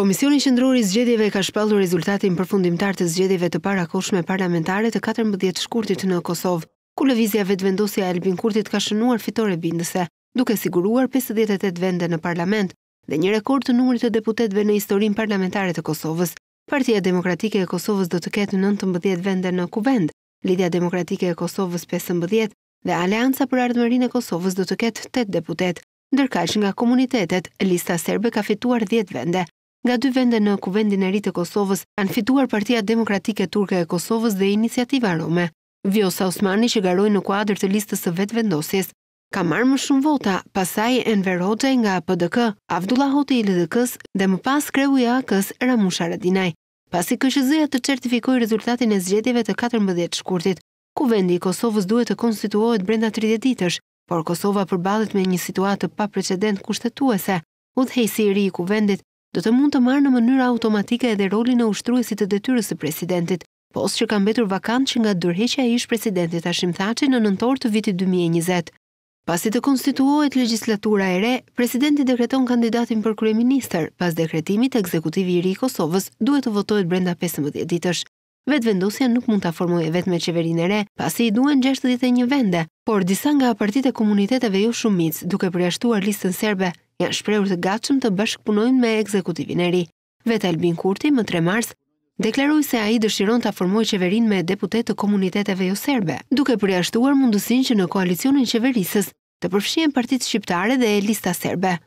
Komisioni Qendror i Zgjedhjeve ka shpallur rezultatin përfundimtar të zgjedhjeve të parakohshme parlamentare të 14 shkurtit në Kosovë, ku lëvizja vetvendosja e Albin Kurtit ka shënuar fitore bindëse, duke siguruar 58 vende në parlament dhe një rekord të numrit të deputetëve në historinë parlamentare të Kosovës. Partia Demokratike e Kosovës do të ketë 19 vende në kuvend, Lidhja Demokratike e Kosovës 15 dhe Alianca për Ardhmërinë e Kosovës do të ketë 8 deputet, ndërkaq nga komunitetet, lista serbe ka fituar 10 vende. Nga dy vende në kuvendin e ri të Kosovës kanë fituar Partia Demokratike Turke e Kosovës dhe Iniciativa Rome. Vjosa Osmani që garoi në kuadrë të listës së vetë vendosjes, ka marrë më shumë vota, pasaj Enver Hoxhaj nga PDK, Abdullah Hoti i LDK-s dhe më pas kreu i AK-s Ramush Aradinaj. Pasi këshëzëja ja të certifikojë rezultatin e zgjedhjeve të 14 shkurtit, kuvendi i Kosovës duhet të konstituohet brenda 30 ditësh, por Kosova përballet me një situatë pa precedent kushtetuese. Udhëheqësi i ri i kuvendit do të mund të marrë në mënyrë automatike edhe rolin e ushtruesit të detyrës së presidentit, posë që ka mbetur vakant që nga dërheqja ish presidentit Ashim Thaci në nëntor të vitit 2020. Pasi të konstituohet legislatura e re, presidenti dekreton kandidatin për minister, Pas dekretimit, ekzekutivi i ri Kosovës duhet të votohet brenda 15 ditësh. Vetë vendosja nuk mund ta formojë vetëm qeverin e re, pasi i duhen 61 vende, por disa nga partitë e komuniteteve jo shumic, duke përjashtuar listën serbe, janë shprehur të gatshëm të bashkpunojnë me ekzekutivin e ri. Vet Albin Kurti më 3 mars deklaroi se ai dëshiron ta formojë qeverinë me deputetë të komuniteteve jo serbe, duke përjashtuar mundësinë që në koalicionin qeverisës të përfshihen Partia Shqiptare dhe Lista Serbe.